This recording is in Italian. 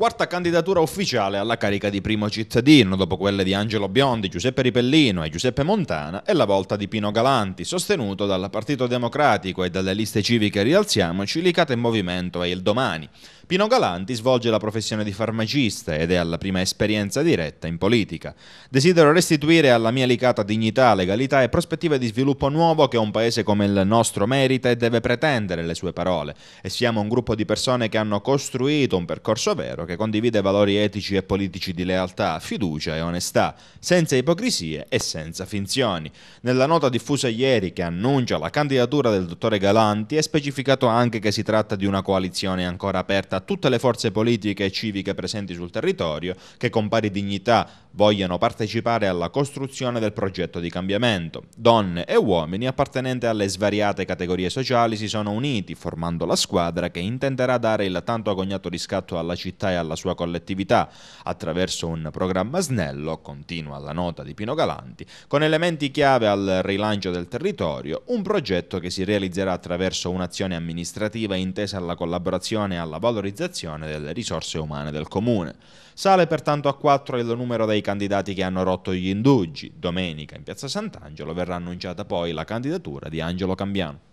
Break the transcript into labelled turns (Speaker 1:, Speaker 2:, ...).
Speaker 1: quarta candidatura ufficiale alla carica di primo cittadino, dopo quelle di Angelo Biondi, Giuseppe Ripellino e Giuseppe Montana, è la volta di Pino Galanti, sostenuto dal Partito Democratico e dalle liste civiche Rialziamoci, Licata in Movimento e Il Domani. Pino Galanti svolge la professione di farmacista ed è alla prima esperienza diretta in politica. Desidero restituire alla mia licata dignità, legalità e prospettive di sviluppo nuovo che un paese come il nostro merita e deve pretendere le sue parole. E siamo un gruppo di persone che hanno costruito un percorso vero che condivide valori etici e politici di lealtà, fiducia e onestà, senza ipocrisie e senza finzioni. Nella nota diffusa ieri che annuncia la candidatura del dottore Galanti è specificato anche che si tratta di una coalizione ancora aperta a tutte le forze politiche e civiche presenti sul territorio, che con pari dignità vogliono partecipare alla costruzione del progetto di cambiamento. Donne e uomini appartenenti alle svariate categorie sociali si sono uniti, formando la squadra che intenderà dare il tanto agognato riscatto alla città e alla sua collettività, attraverso un programma snello, continua la nota di Pino Galanti, con elementi chiave al rilancio del territorio, un progetto che si realizzerà attraverso un'azione amministrativa intesa alla collaborazione e alla valorizzazione delle risorse umane del comune. Sale pertanto a 4 il numero dei dei candidati che hanno rotto gli indugi. Domenica in piazza Sant'Angelo verrà annunciata poi la candidatura di Angelo Cambiano.